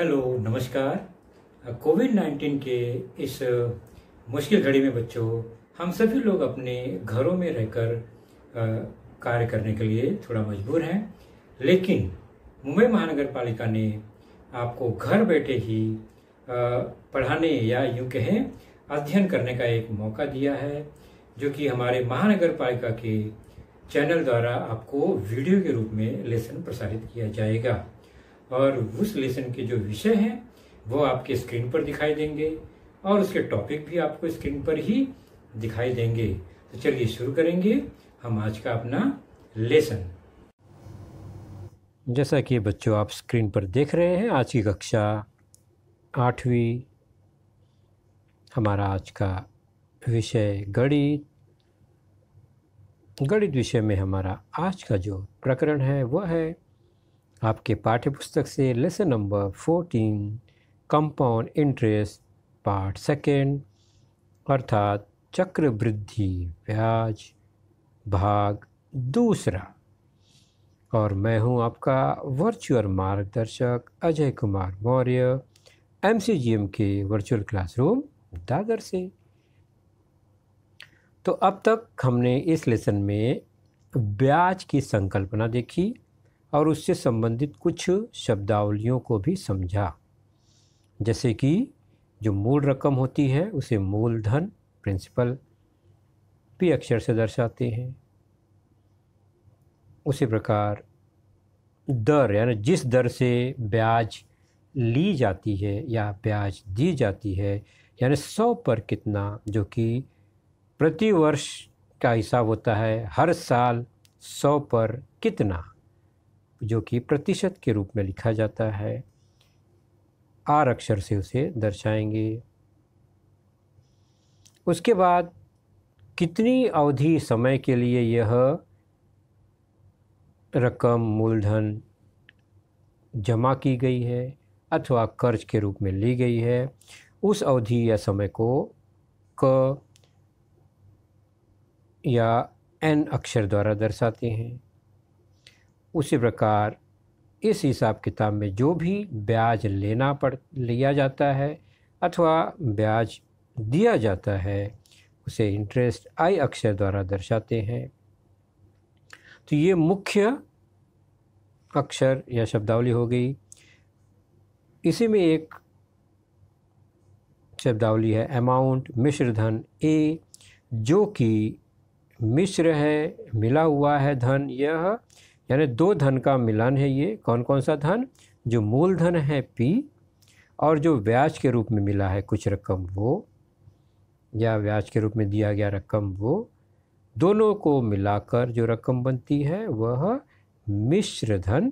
hello नमस्कार Covid nineteen के इस मुश्किल घड़ी में बच्चों हम सभी लोग अपने घरों में रहकर कार्य करने के लिए थोड़ा मजबूर हैं लेकिन मुंबई महानगर पालिका ने आपको घर बैठे ही पढ़ाने या यूँ कहें अध्ययन करने का एक मौका दिया है जो कि हमारे महानगर पालिका के चैनल द्वारा आपको वीडियो के रूप में लेसन प्रसारित किया जाएगा और उस लेसन के जो विषय हैं वो आपके स्क्रीन पर दिखाई देंगे और उसके टॉपिक भी आपको स्क्रीन पर ही दिखाई देंगे तो चलिए शुरू करेंगे हम आज का अपना लेसन जैसा कि बच्चों आप स्क्रीन पर देख रहे हैं आज की कक्षा आठवीं हमारा आज का विषय गणित गणित विषय में हमारा आज का जो प्रकरण है वह है आपके पाठ्यपुस्तक से lesson number fourteen compound interest part second अर्थात चक्रवृद्धि ब्याज भाग दूसरा और मैं हूं आपका वर्चुअल मार्गदर्शक Ajay Kumar Maurya M K virtual classroom Dadar से तो अब तक हमने इस लेसन में ब्याज की संकल्पना देखी और उससे संबंधित कुछ शब्दावलियों को भी समझा जैसे कि जो मूल रकम होती है उसे मूलधन प्रिंसिपल पी अक्षर से दर्शाते हैं उसी प्रकार दर यानी जिस दर से ब्याज ली जाती है या ब्याज दी जाती है यानी सौ पर कितना जो कि प्रतिवर्ष का हिसाब होता है हर साल सौ पर कितना जो कि प्रतिशत के रूप में लिखा जाता है आर अक्षर से उसे दर्शाएंगे उसके बाद कितनी अवधि समय के लिए यह रकम मूलधन जमा की गई है अथवा कर्ज के रूप में ली गई है उस अवधि या समय को क या एन अक्षर द्वारा दर्शाते हैं उसी प्रकार इस हिसाब किताब में जो भी ब्याज लेना पड़ लिया जाता है अथवा ब्याज दिया जाता है उसे इंटरेस्ट आई अक्षर द्वारा दर्शाते हैं तो ये मुख्य अक्षर या शब्दावली हो गई इसी में एक शब्दावली है अमाउंट मिश्र धन ए जो कि मिश्र है मिला हुआ है धन यह यानी दो धन का मिलन है ये कौन कौन सा धन जो मूल धन है पी और जो ब्याज के रूप में मिला है कुछ रकम वो या ब्याज के रूप में दिया गया रकम वो दोनों को मिलाकर जो रकम बनती है वह मिश्र धन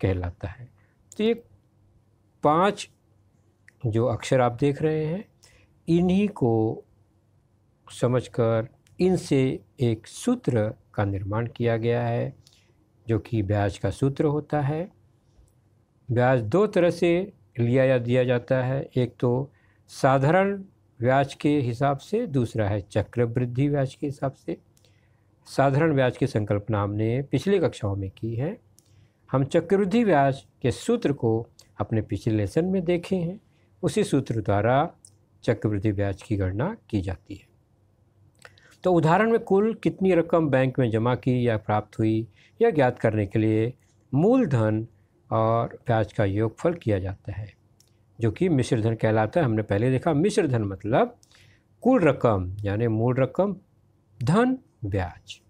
कहलाता है तो ये पांच जो अक्षर आप देख रहे हैं इन्हीं को समझकर इनसे एक सूत्र का निर्माण किया गया है जो कि ब्याज का सूत्र होता है ब्याज दो तरह से लिया या दिया जाता है एक तो साधारण ब्याज के हिसाब से दूसरा है चक्रवृद्धि ब्याज के हिसाब से साधारण ब्याज की संकल्पना हमने पिछली कक्षाओं में की है हम चक्रवृद्धि ब्याज के सूत्र को अपने पिछले लेसन में देखे हैं उसी सूत्र द्वारा चक्रवृद्धि ब्याज की गणना की जाती है तो उदाहरण में कुल कितनी रकम बैंक में जमा की या प्राप्त हुई यह ज्ञात करने के लिए मूलधन और ब्याज का योगफल किया जाता है जो कि मिश्र धन कहलाता है हमने पहले देखा मिश्र धन मतलब कुल रकम यानी मूल रकम धन ब्याज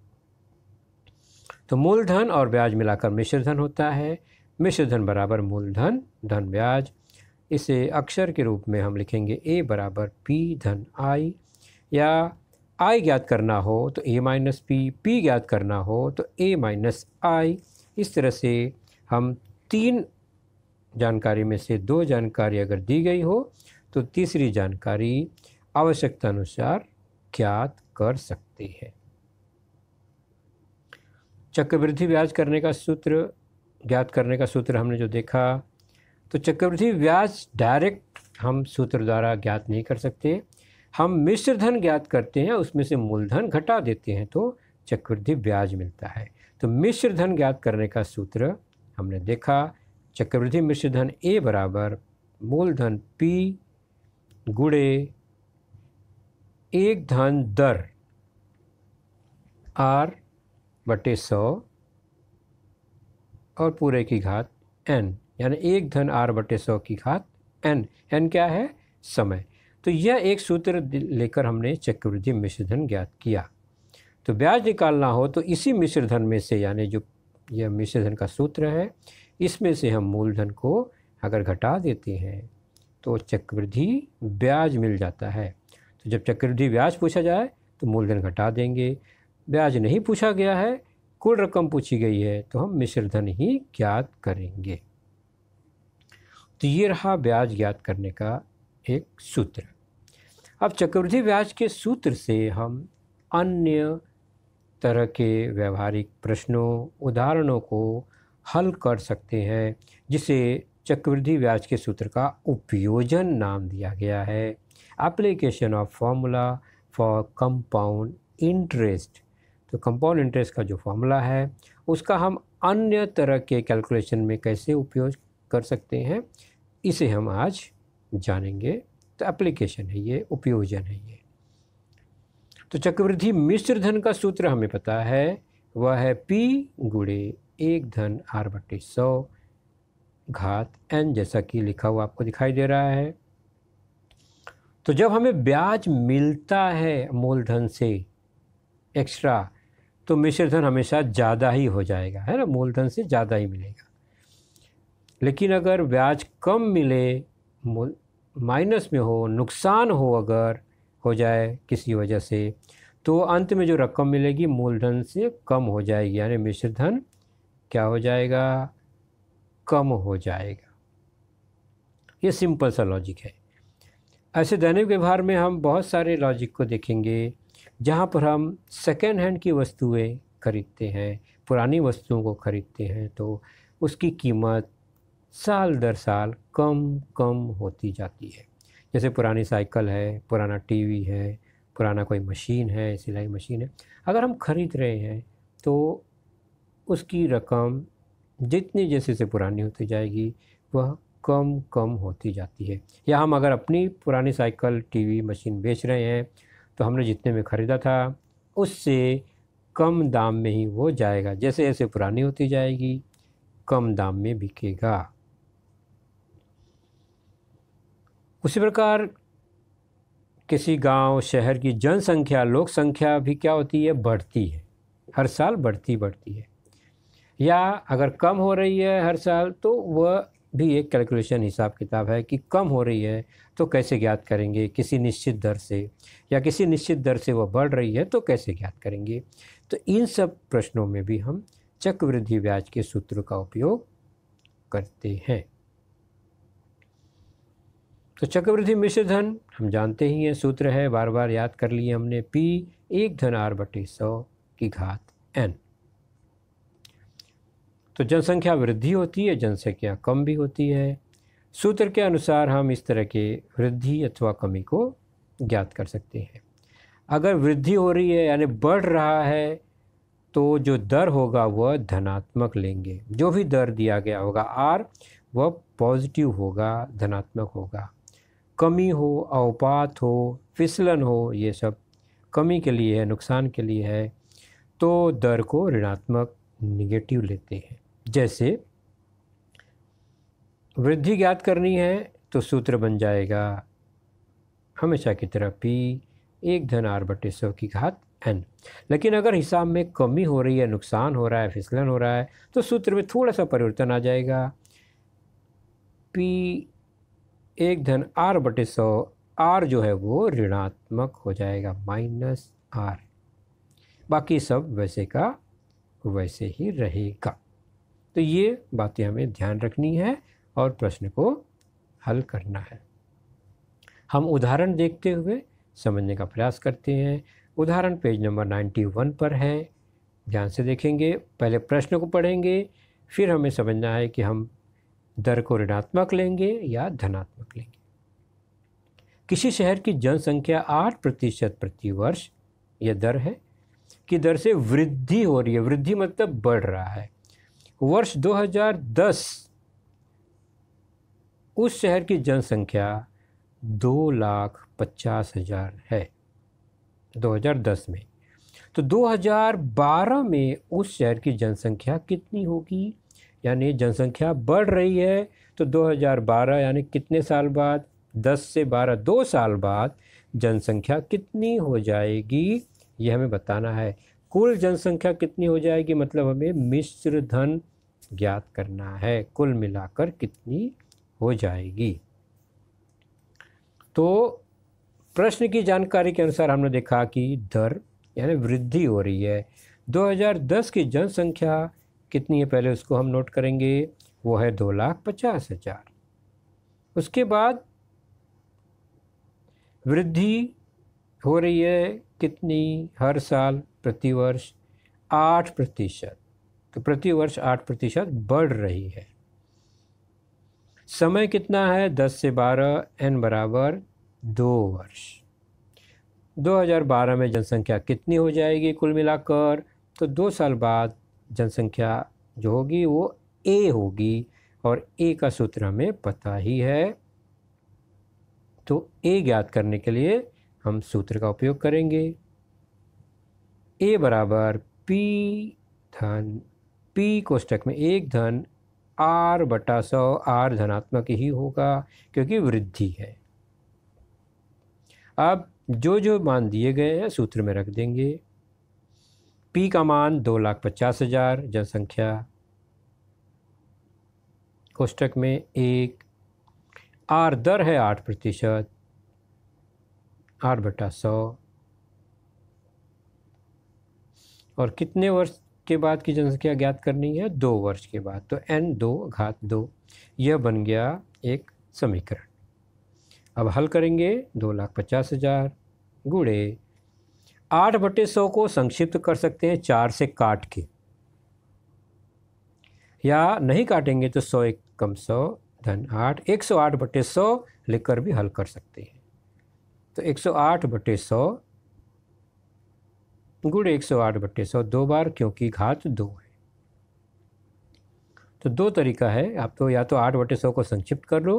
तो मूलधन और ब्याज मिलाकर मिश्र धन होता है मिश्र धन बराबर मूलधन धन ब्याज इसे अक्षर के रूप में हम लिखेंगे ए बराबर पी धन आई या आई ज्ञात करना हो तो ए माइनस पी पी ज्ञात करना हो तो ए माइनस आई इस तरह से हम तीन जानकारी में से दो जानकारी अगर दी गई हो तो तीसरी जानकारी आवश्यकता अनुसार ज्ञात कर सकते हैं चक्रवृद्धि ब्याज करने का सूत्र ज्ञात करने का सूत्र हमने जो देखा तो चक्रवृद्धि ब्याज डायरेक्ट हम सूत्र द्वारा ज्ञात नहीं कर सकते हम मिश्र धन ज्ञात करते हैं उसमें से मूलधन घटा देते हैं तो चक्रवृद्धि ब्याज मिलता है तो मिश्र धन ज्ञात करने का सूत्र हमने देखा चक्रवृद्धि मिश्र धन ए बराबर मूलधन पी गुड़े एक धन दर आर बटे सौ और पूरे की घात एन यानी एक धन आर बटे सौ की घात एन एन क्या है समय तो यह एक सूत्र लेकर हमने चक्रवृद्धि मिश्रधन ज्ञात किया तो ब्याज निकालना हो तो इसी मिश्रधन में से यानी जो यह मिश्रधन का सूत्र है इसमें से हम मूलधन को अगर घटा देते हैं तो चक्रवृद्धि ब्याज मिल जाता है तो जब चक्रवृद्धि ब्याज पूछा जाए तो मूलधन घटा देंगे ब्याज नहीं पूछा गया है कुल रकम पूछी गई है तो हम मिश्रधन ही ज्ञात करेंगे तो ये रहा ब्याज ज्ञात करने का एक सूत्र अब चक्रवृद्धि ब्याज के सूत्र से हम अन्य तरह के व्यवहारिक प्रश्नों उदाहरणों को हल कर सकते हैं जिसे चक्रवृद्धि ब्याज के सूत्र का उपयोजन नाम दिया गया है application of formula for compound interest तो कंपाउंड इंटरेस्ट का जो फॉर्मूला है उसका हम अन्य तरह के कैलकुलेशन में कैसे उपयोग कर सकते हैं इसे हम आज जानेंगे तो एप्लीकेशन है ये उपयोजन है ये तो चक्रवृद्धि मिश्र धन का सूत्र हमें पता है वह है पी गुड़े एक धन आर बटे सौ घात एन जैसा कि लिखा हुआ आपको दिखाई दे रहा है तो जब हमें ब्याज मिलता है मूलधन से एक्स्ट्रा तो मिश्र धन हमेशा ज़्यादा ही हो जाएगा है ना मूलधन से ज़्यादा ही मिलेगा लेकिन अगर ब्याज कम मिले मूल माइनस में हो नुकसान हो अगर हो जाए किसी वजह से तो अंत में जो रकम मिलेगी मूलधन से कम हो जाएगी यानी मिश्र धन क्या हो जाएगा कम हो जाएगा ये सिंपल सा लॉजिक है ऐसे दैनिक व्यवहार में हम बहुत सारे लॉजिक को देखेंगे जहाँ पर हम सेकेंड हैंड की वस्तुएं खरीदते हैं पुरानी वस्तुओं को खरीदते हैं तो उसकी कीमत साल दर साल कम कम होती जाती है जैसे पुरानी साइकिल है पुराना टीवी है पुराना कोई मशीन है सिलाई मशीन है अगर हम ख़रीद रहे हैं तो उसकी रकम जितनी जैसे से पुरानी होती जाएगी वह कम कम होती जाती है या हम अगर अपनी पुरानी साइकिल टीवी मशीन बेच रहे हैं तो हमने जितने में ख़रीदा था उससे कम दाम में ही वो जाएगा जैसे जैसे पुरानी होती जाएगी कम दाम में बिकेगा उसी प्रकार किसी गांव शहर की जनसंख्या लोक संख्या भी क्या होती है बढ़ती है हर साल बढ़ती बढ़ती है या अगर कम हो रही है हर साल तो वह भी एक कैलकुलेशन हिसाब किताब है कि कम हो रही है तो कैसे ज्ञात करेंगे किसी निश्चित दर से या किसी निश्चित दर से वह बढ़ रही है तो कैसे ज्ञात करेंगे तो इन सब प्रश्नों में भी हम चक्रवृद्धि ब्याज के सूत्र का उपयोग करते हैं तो चक्रवृद्धि मिश्र धन हम जानते ही हैं सूत्र है बार बार याद कर लिए हमने पी एक धन आर बटे सौ की घात एन तो जनसंख्या वृद्धि होती है जनसंख्या कम भी होती है सूत्र के अनुसार हम इस तरह के वृद्धि अथवा कमी को ज्ञात कर सकते हैं अगर वृद्धि हो रही है यानी बढ़ रहा है तो जो दर होगा वह धनात्मक लेंगे जो भी दर दिया गया होगा आर वह पॉजिटिव होगा धनात्मक होगा कमी हो अवपात हो फिसलन हो ये सब कमी के लिए है नुकसान के लिए है तो दर को ऋणात्मक निगेटिव लेते हैं जैसे वृद्धि ज्ञात करनी है तो सूत्र बन जाएगा हमेशा की तरह पी एक धन आर बटे सौ की घात एन लेकिन अगर हिसाब में कमी हो रही है नुकसान हो रहा है फिसलन हो रहा है तो सूत्र में थोड़ा सा परिवर्तन आ जाएगा पी एक धन आर बटे सौ आर जो है वो ऋणात्मक हो जाएगा माइनस आर बाकी सब वैसे का वैसे ही रहेगा तो ये बातें हमें ध्यान रखनी है और प्रश्न को हल करना है हम उदाहरण देखते हुए समझने का प्रयास करते हैं उदाहरण पेज नंबर 91 पर है ध्यान से देखेंगे पहले प्रश्न को पढ़ेंगे फिर हमें समझना है कि हम दर को ऋणात्मक लेंगे या धनात्मक लेंगे किसी शहर की जनसंख्या आठ प्रतिशत प्रतिवर्ष यह दर है कि दर से वृद्धि हो रही है वृद्धि मतलब बढ़ रहा है वर्ष 2010 उस शहर की जनसंख्या दो लाख पचास हज़ार है 2010 में तो 2012 में उस शहर की जनसंख्या कितनी होगी यानी जनसंख्या बढ़ रही है तो 2012 यानी कितने साल बाद 10 से 12 दो साल बाद जनसंख्या कितनी हो जाएगी ये हमें बताना है कुल जनसंख्या कितनी हो जाएगी मतलब हमें मिश्र धन ज्ञात करना है कुल मिलाकर कितनी हो जाएगी तो प्रश्न की जानकारी के अनुसार हमने देखा कि दर यानी वृद्धि हो रही है 2010 की जनसंख्या कितनी है पहले उसको हम नोट करेंगे वो है दो लाख पचास हज़ार उसके बाद वृद्धि हो रही है कितनी हर साल प्रतिवर्ष आठ प्रतिशत तो प्रतिवर्ष आठ प्रतिशत बढ़ रही है समय कितना है दस से बारह एन बराबर दो वर्ष 2012 में जनसंख्या कितनी हो जाएगी कुल मिलाकर तो दो साल बाद जनसंख्या जो होगी वो ए होगी और ए का सूत्र हमें पता ही है तो ए ज्ञात करने के लिए हम सूत्र का उपयोग करेंगे ए बराबर पी धन पी कोष्टक में एक धन आर बटा सौ आर धनात्मक ही होगा क्योंकि वृद्धि है अब जो जो मान दिए गए हैं सूत्र में रख देंगे पी का मान दो लाख पचास हज़ार जनसंख्या कोष्टक में एक आर दर है आठ प्रतिशत आठ बटा सौ और कितने वर्ष के बाद की जनसंख्या ज्ञात करनी है दो वर्ष के बाद तो एन दो घात दो यह बन गया एक समीकरण अब हल करेंगे दो लाख पचास हज़ार गुड़े आठ बटे सौ को संक्षिप्त कर सकते हैं चार से काट के या नहीं काटेंगे तो सौ एक कम सौ धन आठ एक सौ आठ बटे सौ लिखकर भी हल कर सकते हैं तो एक सौ आठ बटे सौ गुड़ एक सौ आठ बटे सौ दो बार क्योंकि घात दो है तो दो तरीका है आप तो या तो आठ बटे सौ को संक्षिप्त कर लो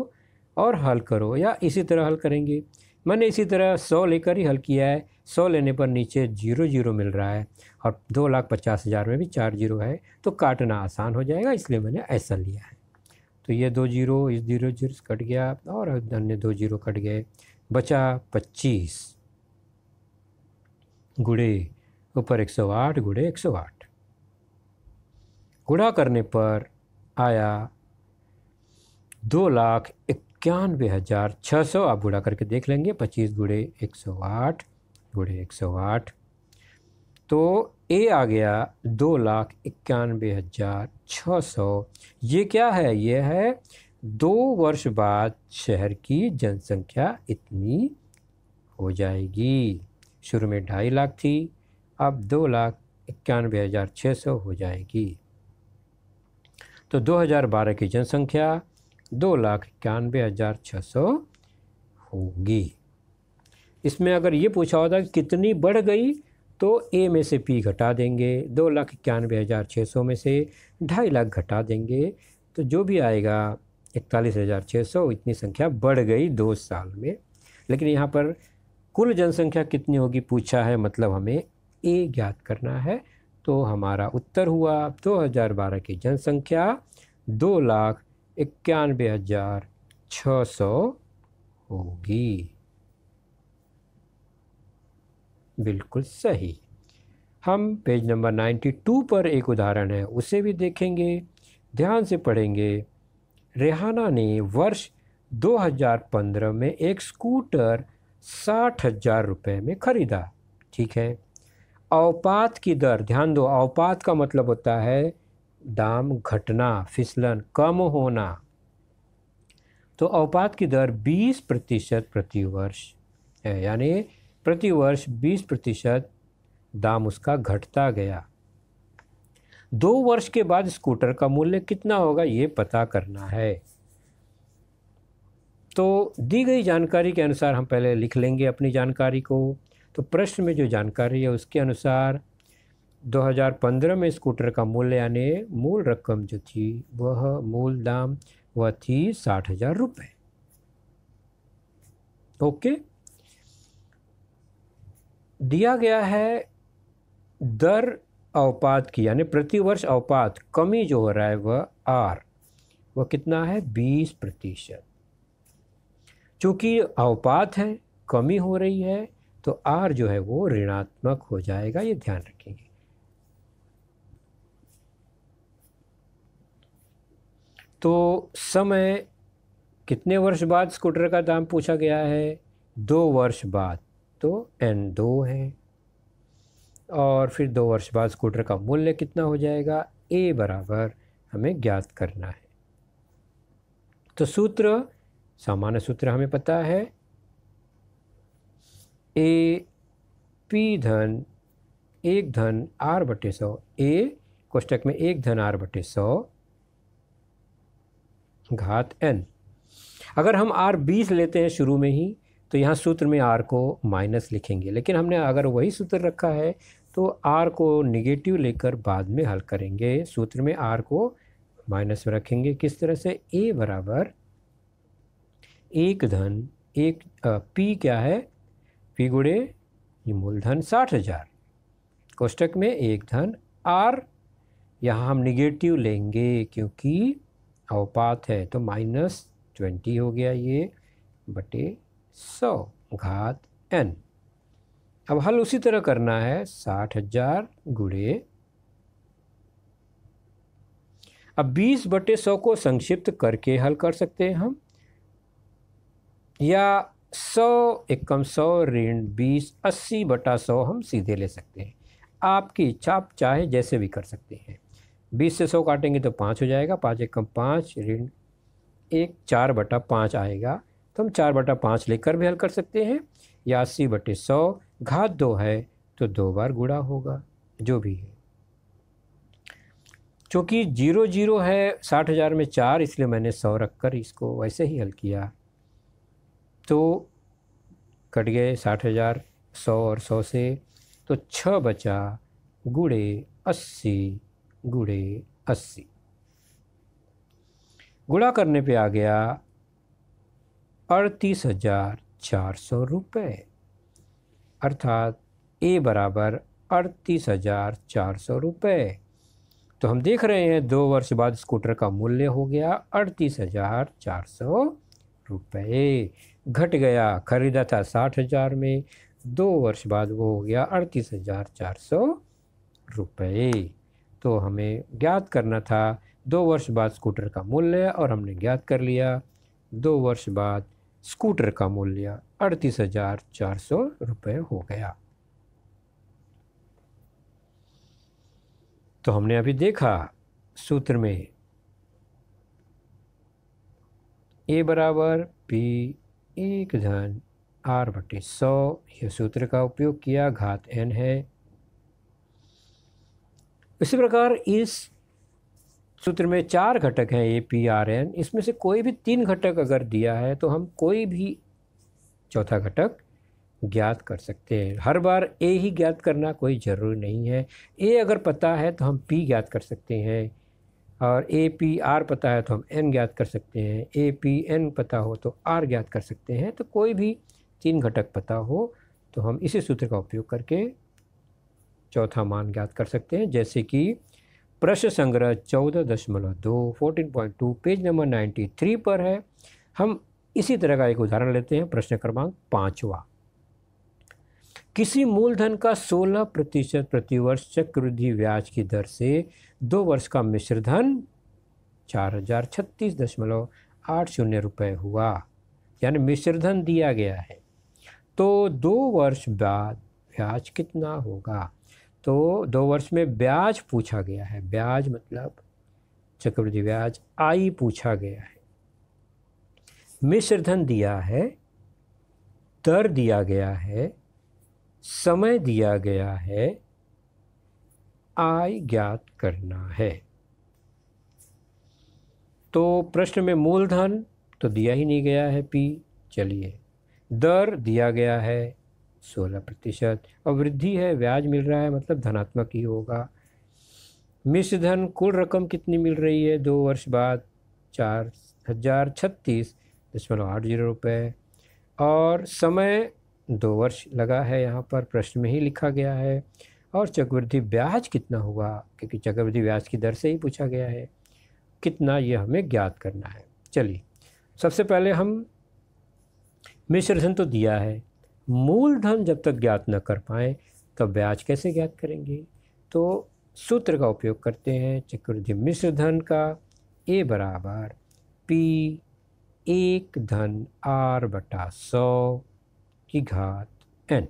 और हल करो या इसी तरह हल करेंगे मैंने इसी तरह सौ लेकर ही हल किया है सौ लेने पर नीचे जीरो जीरो मिल रहा है और दो लाख पचास हज़ार में भी चार जीरो है तो काटना आसान हो जाएगा इसलिए मैंने ऐसा लिया है तो ये दो जीरो इस जीरो जीरो कट गया और अन्य दो जीरो कट गए बचा पच्चीस गुड़े ऊपर एक सौ आठ गुड़े एक सौ आठ गुड़ा करने पर आया दो लाख एक इक्यानवे हज़ार छः सौ आप गुड़ा करके देख लेंगे पच्चीस गुड़े एक सौ आठ गुड़े एक सौ आठ तो ए आ गया दो लाख इक्यानवे हज़ार छः सौ ये क्या है ये है दो वर्ष बाद शहर की जनसंख्या इतनी हो जाएगी शुरू में ढाई लाख थी अब दो लाख इक्यानवे हज़ार छः सौ हो जाएगी तो 2012 की जनसंख्या दो लाख इक्यानवे हज़ार छः सौ होगी इसमें अगर ये पूछा होता कि कितनी बढ़ गई तो ए में से पी घटा देंगे दो लाख इक्यानवे हज़ार छः सौ में से ढाई लाख घटा देंगे तो जो भी आएगा इकतालीस हज़ार छः सौ इतनी संख्या बढ़ गई दो साल में लेकिन यहाँ पर कुल जनसंख्या कितनी होगी पूछा है मतलब हमें ए ज्ञात करना है तो हमारा उत्तर हुआ दो हज़ार बारह की जनसंख्या दो लाख इक्यानवे हज़ार छ सौ होगी बिल्कुल सही हम पेज नंबर नाइन्टी टू पर एक उदाहरण है उसे भी देखेंगे ध्यान से पढ़ेंगे रेहाना ने वर्ष 2015 में एक स्कूटर साठ हजार रुपये में ख़रीदा ठीक है अवपात की दर ध्यान दो अवपात का मतलब होता है दाम घटना फिसलन कम होना तो अवपात की दर 20 प्रतिशत प्रतिवर्ष है यानी प्रतिवर्ष 20 प्रतिशत दाम उसका घटता गया दो वर्ष के बाद स्कूटर का मूल्य कितना होगा ये पता करना है तो दी गई जानकारी के अनुसार हम पहले लिख लेंगे अपनी जानकारी को तो प्रश्न में जो जानकारी है उसके अनुसार 2015 में स्कूटर का मूल्य यानी मूल रकम जो थी वह मूल दाम वह थी साठ हजार रुपये ओके दिया गया है दर अवपात की यानी प्रतिवर्ष अवपात कमी जो हो रहा है वह आर वह कितना है बीस प्रतिशत चूँकि अवपात है कमी हो रही है तो आर जो है वो ऋणात्मक हो जाएगा ये ध्यान रखेंगे तो समय कितने वर्ष बाद स्कूटर का दाम पूछा गया है दो वर्ष बाद तो एन दो है और फिर दो वर्ष बाद स्कूटर का मूल्य कितना हो जाएगा ए बराबर हमें ज्ञात करना है तो सूत्र सामान्य सूत्र हमें पता है ए पी धन एक धन आर बटे सौ ए कोष्टक में एक धन आर बटे सौ घात एन अगर हम आर बीस लेते हैं शुरू में ही तो यहाँ सूत्र में आर को माइनस लिखेंगे लेकिन हमने अगर वही सूत्र रखा है तो आर को निगेटिव लेकर बाद में हल करेंगे सूत्र में आर को माइनस में रखेंगे किस तरह से ए बराबर एक धन एक आ, पी क्या है पी गुड़े ये मूलधन साठ हज़ार कोष्टक में एक धन आर यहाँ हम निगेटिव लेंगे क्योंकि अवपात है तो माइनस ट्वेंटी हो गया ये बटे सौ घात एन अब हल उसी तरह करना है साठ हजार गुड़े अब बीस बटे सौ को संक्षिप्त करके हल कर सकते हैं हम या सौ एकम सौ ऋण बीस अस्सी बटा सौ हम सीधे ले सकते हैं आपकी इच्छा आप चाहे जैसे भी कर सकते हैं बीस से सौ काटेंगे तो पाँच हो जाएगा पाँच एक कम पाँच ऋण एक चार बटा पाँच आएगा तो हम चार बटा पाँच लेकर भी हल कर सकते हैं या अस्सी बटे सौ घात दो है तो दो बार गुड़ा होगा जो भी है चूँकि जीरो जीरो है साठ हज़ार में चार इसलिए मैंने सौ रख कर इसको वैसे ही हल किया तो कट गए साठ हज़ार सौ और सौ से तो छः बचा गुड़े अस्सी गुड़े अस्सी गुड़ा करने पे आ गया अड़तीस हज़ार चार सौ रुपये अर्थात ए बराबर अड़तीस हज़ार चार सौ रुपये तो हम देख रहे हैं दो वर्ष बाद स्कूटर का मूल्य हो गया अड़तीस हज़ार चार सौ रुपये घट गया खरीदा था साठ हज़ार में दो वर्ष बाद वो हो गया अड़तीस हज़ार चार सौ रुपये तो हमें ज्ञात करना था दो वर्ष बाद स्कूटर का मूल्य और हमने ज्ञात कर लिया दो वर्ष बाद स्कूटर का मूल्य अड़तीस हज़ार चार सौ रुपये हो गया तो हमने अभी देखा सूत्र में ए बराबर पी एक धन आर बटे सौ यह सूत्र का उपयोग किया घात एन है इसी प्रकार इस सूत्र में चार घटक हैं ए पी आर एन इसमें से कोई भी तीन घटक अगर दिया है तो हम कोई भी चौथा घटक ज्ञात कर सकते हैं हर बार ए ही ज्ञात करना कोई ज़रूरी नहीं है ए अगर पता है तो हम पी ज्ञात कर सकते हैं और ए पी आर पता है तो हम एन ज्ञात कर सकते हैं ए पी एन पता हो तो आर ज्ञात कर सकते हैं तो कोई भी तीन घटक पता हो तो हम इसी सूत्र का उपयोग करके चौथा मान ज्ञात कर सकते हैं जैसे कि प्रश्न संग्रह चौदह दशमलव दो fourteen point two page number ninety three पर है हम इसी तरह का एक उदाहरण लेते हैं प्रश्न क्रमांक पाँचवा किसी मूलधन का 16 प्रतिशत प्रतिवर्ष चक्रवृद्धि ब्याज की दर से दो वर्ष का मिश्रधन चार हजार छत्तीस दशमलव आठ शून्य रुपये हुआ यानी मिश्रधन दिया गया है तो दो वर्ष बाद ब्याज कितना होगा तो दो वर्ष में ब्याज पूछा गया है ब्याज मतलब चक्रवृद्धि ब्याज आई पूछा गया है मिश्र धन दिया है दर दिया गया है समय दिया गया है आय ज्ञात करना है तो प्रश्न में मूलधन तो दिया ही नहीं गया है पी चलिए दर दिया गया है सोलह प्रतिशत और वृद्धि है ब्याज मिल रहा है मतलब धनात्मक ही होगा मिश्र धन कुल रकम कितनी मिल रही है दो वर्ष बाद चार हजार छत्तीस दशमलव आठ जीरो रुपये और समय दो वर्ष लगा है यहाँ पर प्रश्न में ही लिखा गया है और चक्रवृद्धि ब्याज कितना हुआ क्योंकि चक्रवृद्धि ब्याज की दर से ही पूछा गया है कितना ये हमें ज्ञात करना है चलिए सबसे पहले हम मिश्र धन तो दिया है मूलधन जब तक ज्ञात न कर पाएँ तब ब्याज कैसे ज्ञात करेंगे तो सूत्र का उपयोग करते हैं चक्रवृद्धि मिश्र धन का ए बराबर पी एक धन आर बटा सौ की घात एन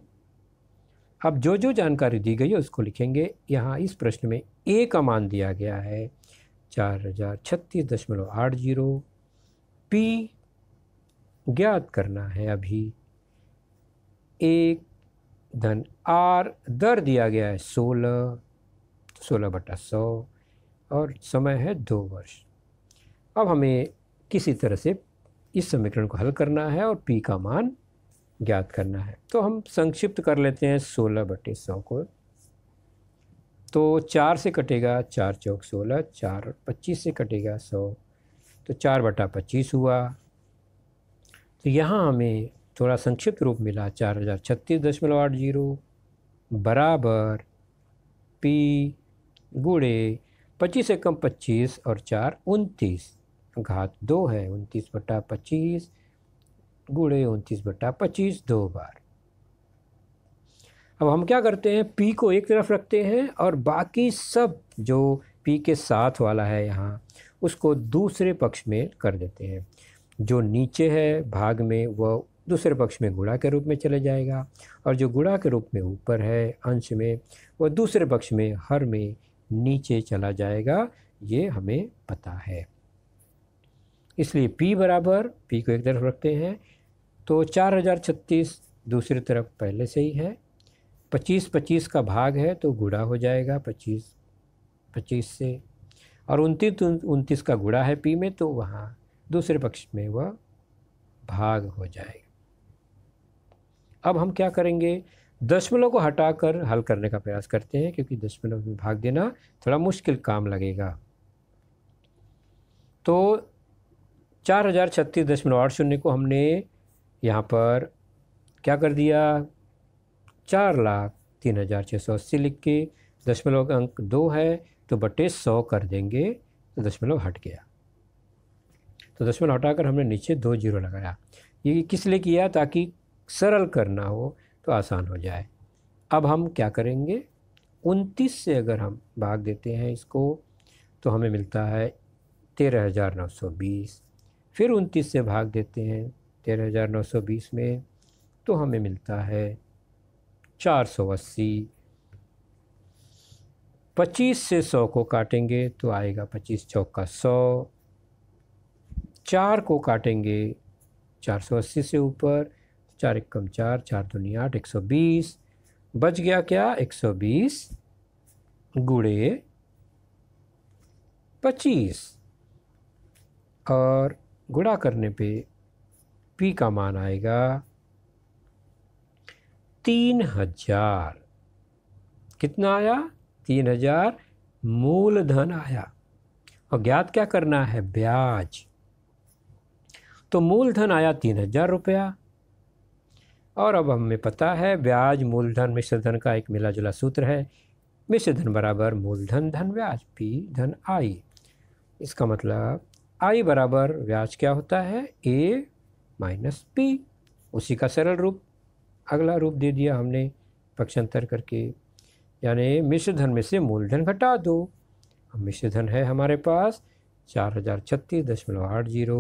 अब जो जो जानकारी दी गई है उसको लिखेंगे यहाँ इस प्रश्न में ए का मान दिया गया है चार हजार छत्तीस दशमलव आठ जीरो पी ज्ञात करना है अभी एक धन आर दर दिया गया है सोलह सोलह बटा सौ और समय है दो वर्ष अब हमें किसी तरह से इस समीकरण को हल करना है और पी का मान ज्ञात करना है तो हम संक्षिप्त कर लेते हैं सोलह बटे सौ को तो चार से कटेगा चार चौक सोलह चार और पच्चीस से कटेगा सौ तो चार बटा पच्चीस हुआ तो यहाँ हमें थोड़ा संक्षिप्त रूप मिला चार हज़ार छत्तीस दशमलव आठ जीरो बराबर पी गुड़े पच्चीस से कम पच्चीस और चार उनतीस घात दो है उनतीस बटा पच्चीस गुड़े उनतीस बटा पच्चीस दो बार अब हम क्या करते हैं पी को एक तरफ रखते हैं और बाकी सब जो पी के साथ वाला है यहाँ उसको दूसरे पक्ष में कर देते हैं जो नीचे है भाग में वह दूसरे पक्ष में गुड़ा के रूप में चले जाएगा और जो गुड़ा के रूप में ऊपर है अंश में वह दूसरे पक्ष में हर में नीचे चला जाएगा ये हमें पता है इसलिए P बराबर P को एक तरफ रखते हैं तो चार हज़ार छत्तीस दूसरी तरफ पहले से ही है पच्चीस पच्चीस का भाग है तो गुड़ा हो जाएगा पच्चीस पच्चीस से और उनतीस उनतीस का गुड़ा है पी में तो वहाँ दूसरे पक्ष में वह भाग हो जाएगा अब हम क्या करेंगे दशमलव को हटाकर हल करने का प्रयास करते हैं क्योंकि दशमलव में भाग देना थोड़ा मुश्किल काम लगेगा तो चार हज़ार छत्तीस दशमलव आठ शून्य को हमने यहाँ पर क्या कर दिया चार लाख तीन हज़ार छः सौ अस्सी लिख के दशमलव अंक दो है तो बटे सौ कर देंगे तो दशमलव हट गया तो दशमलव हटाकर हमने नीचे दो जीरो लगाया ये किस लिए किया ताकि सरल करना हो तो आसान हो जाए अब हम क्या करेंगे 29 से अगर हम भाग देते हैं इसको तो हमें मिलता है तेरह हज़ार नौ सौ बीस फिर 29 से भाग देते हैं तेरह हज़ार नौ सौ बीस में तो हमें मिलता है चार सौ अस्सी पच्चीस से सौ को काटेंगे तो आएगा पच्चीस चौका सौ चार को काटेंगे चार सौ अस्सी से ऊपर चार एक कम चार चार दूनी आठ एक सौ बीस बच गया क्या एक सौ बीस गुड़े पच्चीस और गुड़ा करने पे पी का मान आएगा तीन हजार कितना आया तीन हजार मूलधन आया और ज्ञात क्या करना है ब्याज तो मूलधन आया तीन हजार रुपया और अब हमें पता है ब्याज मूलधन मिश्रधन का एक मिला जुला सूत्र है मिश्रधन बराबर मूलधन धन ब्याज पी धन आई इसका मतलब आई बराबर ब्याज क्या होता है ए माइनस पी उसी का सरल रूप अगला रूप दे दिया हमने पक्षांतर करके यानी मिश्रधन में से मूलधन घटा दो मिश्रधन है हमारे पास चार हज़ार छत्तीस दशमलव आठ जीरो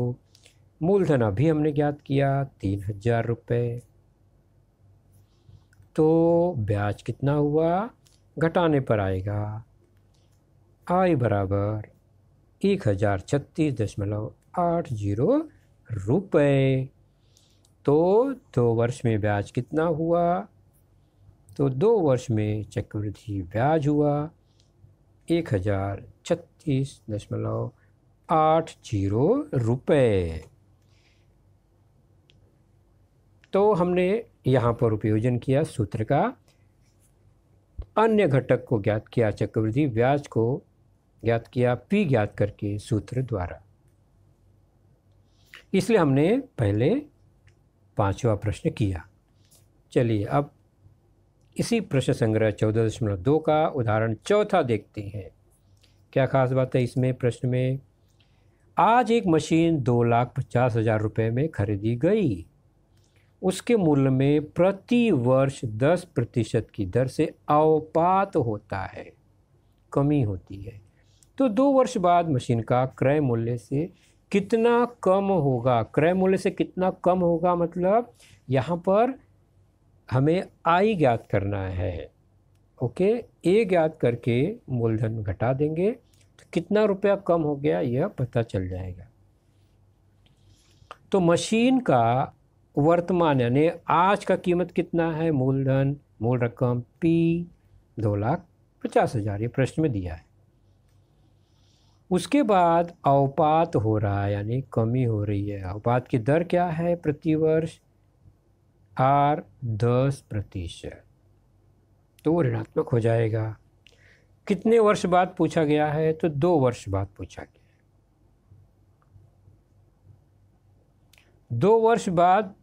मूलधन अभी हमने ज्ञात किया तीन हजार रुपये तो ब्याज कितना हुआ घटाने पर आएगा आई बराबर एक हज़ार छत्तीस दशमलव आठ जीरो रुपये तो दो वर्ष में ब्याज कितना हुआ तो दो वर्ष में चक्रवृद्धि ब्याज हुआ एक हज़ार छत्तीस दशमलव आठ जीरो रुपये तो हमने यहाँ पर उपयोजन किया सूत्र का अन्य घटक को ज्ञात किया चक्रवृद्धि ब्याज को ज्ञात किया पी ज्ञात करके सूत्र द्वारा इसलिए हमने पहले पांचवा प्रश्न किया चलिए अब इसी प्रश्न संग्रह चौदह दशमलव दो का उदाहरण चौथा देखते हैं क्या खास बात है इसमें प्रश्न में आज एक मशीन दो लाख पचास हज़ार रुपये में खरीदी गई उसके मूल्य में प्रति वर्ष दस प्रतिशत की दर से अवपात होता है कमी होती है तो दो वर्ष बाद मशीन का क्रय मूल्य से कितना कम होगा क्रय मूल्य से कितना कम होगा मतलब यहाँ पर हमें आई ज्ञात करना है ओके ए ज्ञात करके मूलधन घटा देंगे तो कितना रुपया कम हो गया यह पता चल जाएगा तो मशीन का वर्तमान यानी आज का कीमत कितना है मूलधन मूल रकम पी दो लाख पचास हज़ार ये प्रश्न में दिया है उसके बाद अवपात हो रहा है यानी कमी हो रही है अवपात की दर क्या है प्रतिवर्ष आर दस प्रतिशत तो वो ऋणात्मक हो जाएगा कितने वर्ष बाद पूछा गया है तो दो वर्ष बाद पूछा गया दो वर्ष बाद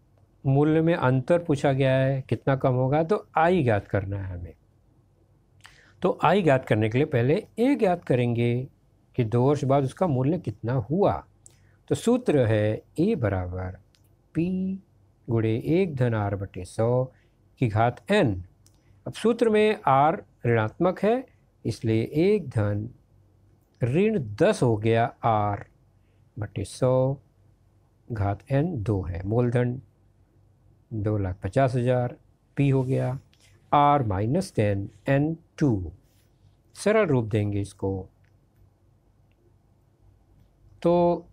मूल्य में अंतर पूछा गया है कितना कम होगा तो आई ज्ञात करना है हमें तो आई ज्ञात करने के लिए पहले ए ज्ञात करेंगे कि दो वर्ष बाद उसका मूल्य कितना हुआ तो सूत्र है ए बराबर पी गुड़े एक धन आर बटे सौ की घात एन अब सूत्र में आर ऋणात्मक है इसलिए एक धन ऋण दस हो गया आर बटे सौ घात एन दो है मूलधन दो लाख पचास हज़ार पी हो गया R minus ten N two सरल रूप देंगे इसको तो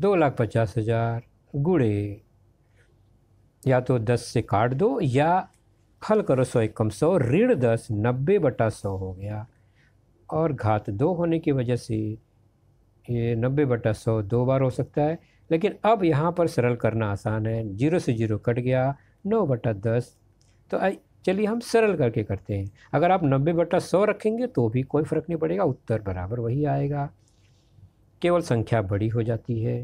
दो लाख पचास हज़ार गुड़े या तो दस से काट दो या हल करो सौ एकम सौ ऋण दस नब्बे बटा सौ हो गया और घात दो होने की वजह से ये नब्बे बटा सौ दो बार हो सकता है लेकिन अब यहाँ पर सरल करना आसान है जीरो से जीरो कट गया नौ बटा दस तो चलिए हम सरल करके करते हैं अगर आप नब्बे बटा सौ रखेंगे तो भी कोई फ़र्क नहीं पड़ेगा उत्तर बराबर वही आएगा केवल संख्या बड़ी हो जाती है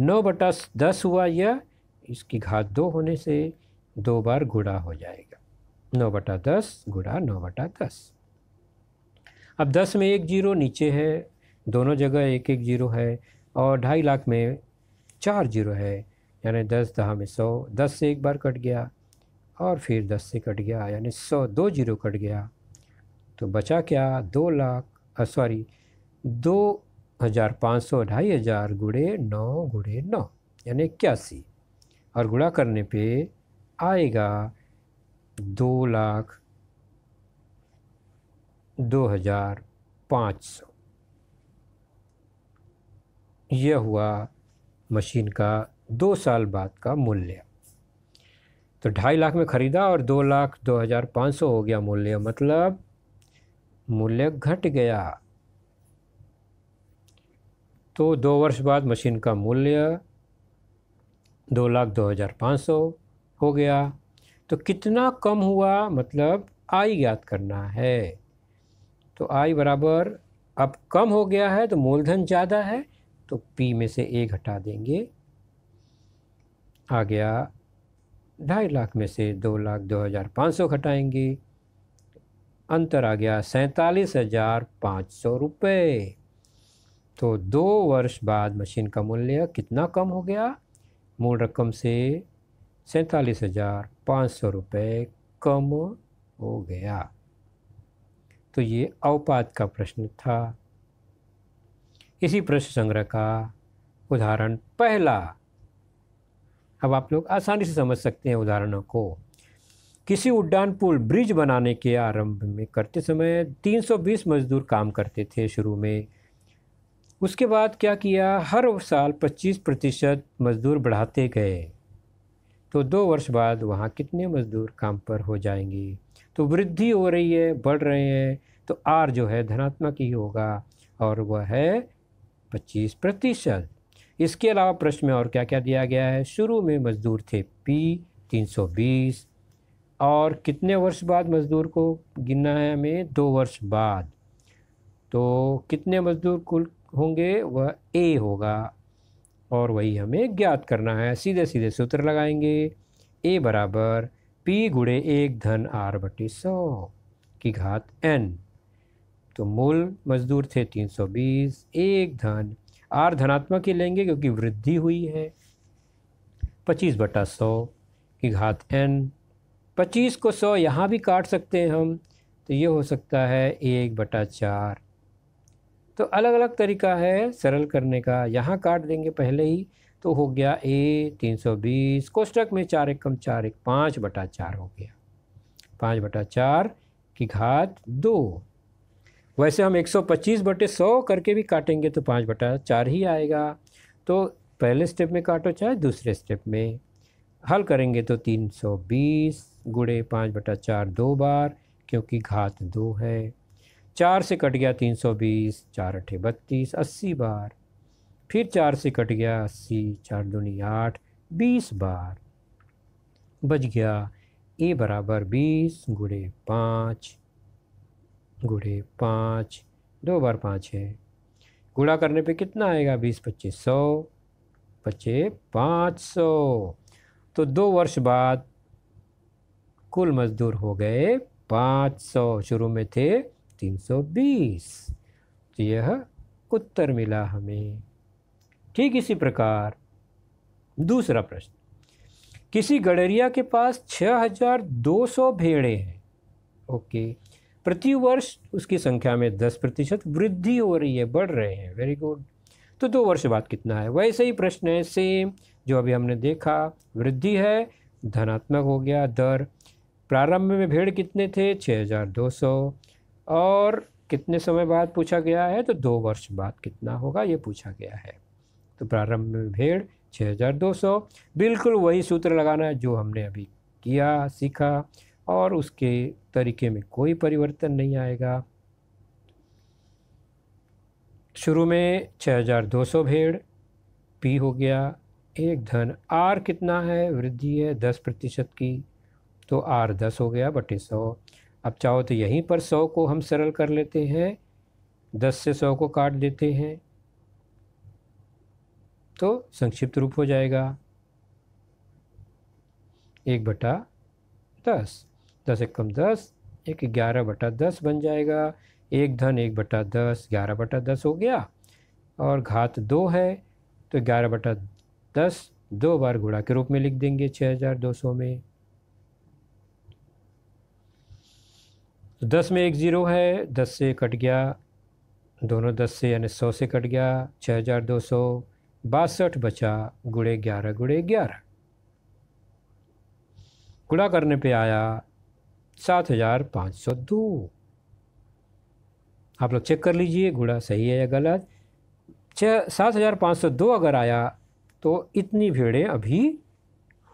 नौ बटा दस हुआ यह इसकी घात दो होने से दो बार गुड़ा हो जाएगा नौ बटा दस गुड़ा नौ बटा दस अब दस में एक जीरो नीचे है दोनों जगह एक एक जीरो है और ढाई लाख में चार जीरो है यानी दस दहा में सौ दस से एक बार कट गया और फिर दस से कट गया यानी सौ दो जीरो कट गया तो बचा क्या दो लाख सॉरी दो हज़ार पाँच सौ ढाई हज़ार गुड़े नौ गुड़े नौ यानी इक्यासी और गुड़ा करने पे आएगा दो लाख दो हज़ार पाँच सौ यह हुआ मशीन का दो साल बाद का मूल्य तो ढाई लाख में ख़रीदा और दो लाख दो हज़ार पाँच सौ हो गया मूल्य मतलब मूल्य घट गया तो दो वर्ष बाद मशीन का मूल्य दो लाख दो हज़ार पाँच सौ हो गया तो कितना कम हुआ मतलब आई ज्ञात करना है तो आई बराबर अब कम हो गया है तो मूलधन ज़्यादा है तो P में से एक हटा देंगे आ गया ढाई लाख में से दो लाख दो हज़ार पाँच सौ घटाएँगे अंतर आ गया सैंतालीस हज़ार पाँच सौ रुपये तो दो वर्ष बाद मशीन का मूल्य कितना कम हो गया मूल रकम से सैंतालीस हज़ार पाँच सौ रुपये कम हो गया तो ये अवपात का प्रश्न था इसी प्रश्न संग्रह का उदाहरण पहला अब आप लोग आसानी से समझ सकते हैं उदाहरणों को किसी उड्डान पुल ब्रिज बनाने के आरंभ में करते समय 320 मजदूर काम करते थे शुरू में उसके बाद क्या किया हर साल 25 प्रतिशत मजदूर बढ़ाते गए तो दो वर्ष बाद वहाँ कितने मजदूर काम पर हो जाएंगे तो वृद्धि हो रही है बढ़ रहे हैं तो आर जो है धनात्मक ही होगा और वह है पच्चीस प्रतिशत इसके अलावा प्रश्न में और क्या क्या दिया गया है शुरू में मज़दूर थे पी तीन सौ बीस और कितने वर्ष बाद मज़दूर को गिनना है हमें दो वर्ष बाद तो कितने मज़दूर कुल होंगे वह ए होगा और वही हमें ज्ञात करना है सीधे सीधे सूत्र लगाएंगे ए बराबर पी गुड़े एक धन आर बटे सौ की घात एन तो मूल मजदूर थे 320 एक धन आर धनात्मक ही लेंगे क्योंकि वृद्धि हुई है 25 बटा सौ की घात एन 25 को 100 यहाँ भी काट सकते हैं हम तो ये हो सकता है एक बटा चार तो अलग अलग तरीका है सरल करने का यहाँ काट देंगे पहले ही तो हो गया ए तीन सौ बीस कोष्टक में चार एक कम चार एक पाँच बटा चार हो गया पाँच बटा चार की घात दो वैसे हम 125 बटे सौ करके भी काटेंगे तो पाँच बटा चार ही आएगा तो पहले स्टेप में काटो चाहे दूसरे स्टेप में हल करेंगे तो 320 गुड़े पाँच बटा चार दो बार क्योंकि घात दो है चार से कट गया 320 चार अठे बत्तीस अस्सी बार फिर चार से कट गया अस्सी चार दूनी आठ बीस बार बच गया ए बराबर बीस गुड़े पाँच गुड़े पाँच दो बार पाँच है गुड़ा करने पे कितना आएगा बीस पच्चीस सौ पच्चे पाँच सौ तो दो वर्ष बाद कुल मज़दूर हो गए पाँच सौ शुरू में थे तीन सौ बीस तो यह उत्तर मिला हमें ठीक इसी प्रकार दूसरा प्रश्न किसी गडरिया के पास छः हजार दो सौ भेड़े हैं ओके प्रतिवर्ष उसकी संख्या में दस प्रतिशत वृद्धि हो रही है बढ़ रहे हैं वेरी गुड तो दो वर्ष बाद कितना है वैसे ही प्रश्न है सेम जो अभी हमने देखा वृद्धि है धनात्मक हो गया दर प्रारंभ में भेड़ कितने थे 6200 और कितने समय बाद पूछा गया है तो दो वर्ष बाद कितना होगा ये पूछा गया है तो प्रारंभ में भेड़ 6200 बिल्कुल वही सूत्र लगाना है जो हमने अभी किया सीखा और उसके तरीके में कोई परिवर्तन नहीं आएगा शुरू में 6200 भेड़ पी हो गया एक धन आर कितना है वृद्धि है दस प्रतिशत की तो आर दस हो गया बटे सौ अब चाहो तो यहीं पर सौ को हम सरल कर लेते हैं दस से सौ को काट देते हैं तो संक्षिप्त रूप हो जाएगा एक बटा दस दस एक कम दस एक ग्यारह बटा दस बन जाएगा एक धन एक बटा दस ग्यारह बटा दस हो गया और घात दो है तो ग्यारह बटा दस दो बार गुणा के रूप में लिख देंगे छः हज़ार दो सौ में तो दस में एक ज़ीरो है दस से कट गया दोनों दस से यानी सौ से कट गया छः हज़ार दो सौ बासठ बचा गुड़े ग्यारह गुड़े ग्यारह गुड़ा करने पे आया सात हज़ार पाँच सौ दो आप लोग चेक कर लीजिए घोड़ा सही है या गलत छ सात हज़ार पाँच सौ दो अगर आया तो इतनी भीड़ें अभी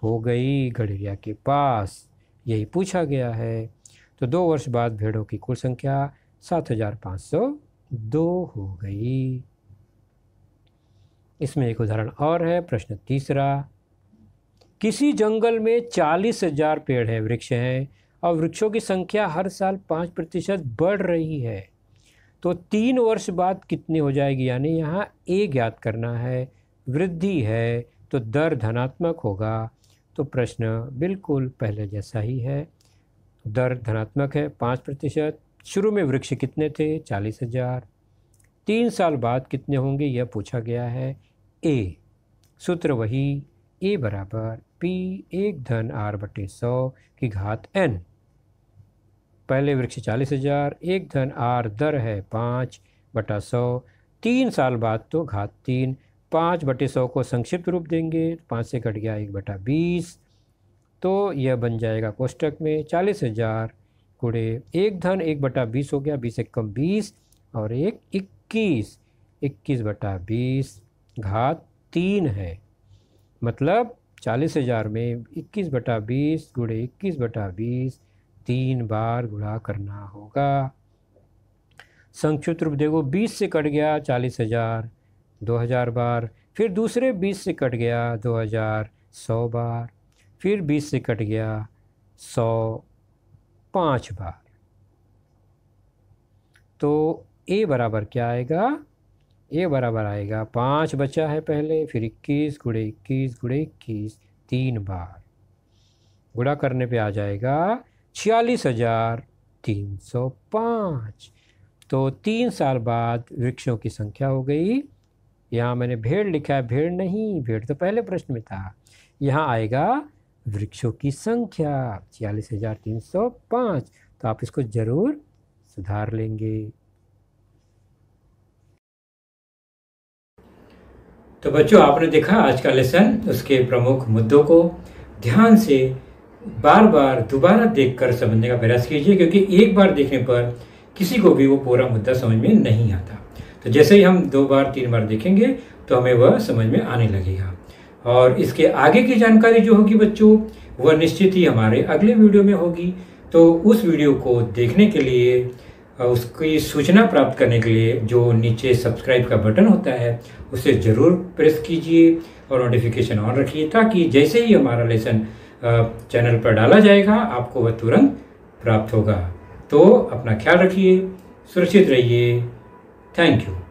हो गई गडरिया के पास यही पूछा गया है तो दो वर्ष बाद भेड़ों की कुल संख्या सात हज़ार पाँच सौ दो हो गई इसमें एक उदाहरण और है प्रश्न तीसरा किसी जंगल में चालीस हजार पेड़ हैं वृक्ष हैं और वृक्षों की संख्या हर साल पाँच प्रतिशत बढ़ रही है तो तीन वर्ष बाद कितनी हो जाएगी यानी यहाँ ए ज्ञात करना है वृद्धि है तो दर धनात्मक होगा तो प्रश्न बिल्कुल पहले जैसा ही है दर धनात्मक है पाँच प्रतिशत शुरू में वृक्ष कितने थे चालीस हजार तीन साल बाद कितने होंगे यह पूछा गया है ए सूत्र वही ए बराबर पी एक धन आर बटे सौ की घात एन पहले वृक्ष चालीस हजार एक धन आर दर है पाँच बटा सौ तीन साल बाद तो घात तीन पाँच बटे सौ को संक्षिप्त रूप देंगे पाँच से कट गया एक बटा बीस तो यह बन जाएगा कोष्टक में चालीस हजार कूड़े एक धन एक बटा बीस हो गया बीस एक कम बीस और एक इक्कीस इक्कीस बटा बीस घात तीन है मतलब चालीस हज़ार में इक्कीस बटा बीस गुड़े इक्कीस बटा बीस तीन बार गुणा करना होगा संक्षिप्त रूप देखो बीस से कट गया चालीस हज़ार दो हज़ार बार फिर दूसरे बीस से कट गया दो हज़ार सौ बार फिर बीस से कट गया सौ पाँच बार तो ए बराबर क्या आएगा ए बराबर आएगा पाँच बचा है पहले फिर इक्कीस गुड़े इक्कीस गुड़े इक्कीस तीन बार गुड़ा करने पे आ जाएगा छियालीस हज़ार तीन सौ पाँच तो तीन साल बाद वृक्षों की संख्या हो गई यहाँ मैंने भेड़ लिखा है भेड़ नहीं भेड़ तो पहले प्रश्न में था यहाँ आएगा वृक्षों की संख्या छियालीस हज़ार तीन सौ पाँच तो आप इसको ज़रूर सुधार लेंगे तो बच्चों आपने देखा आज का लेसन उसके प्रमुख मुद्दों को ध्यान से बार बार दोबारा देखकर समझने का प्रयास कीजिए क्योंकि एक बार देखने पर किसी को भी वो पूरा मुद्दा समझ में नहीं आता तो जैसे ही हम दो बार तीन बार देखेंगे तो हमें वह समझ में आने लगेगा और इसके आगे की जानकारी जो होगी बच्चों वह निश्चित ही हमारे अगले वीडियो में होगी तो उस वीडियो को देखने के लिए उसकी सूचना प्राप्त करने के लिए जो नीचे सब्सक्राइब का बटन होता है उसे ज़रूर प्रेस कीजिए और नोटिफिकेशन ऑन रखिए ताकि जैसे ही हमारा लेसन चैनल पर डाला जाएगा आपको वह तुरंत प्राप्त होगा तो अपना ख्याल रखिए सुरक्षित रहिए थैंक यू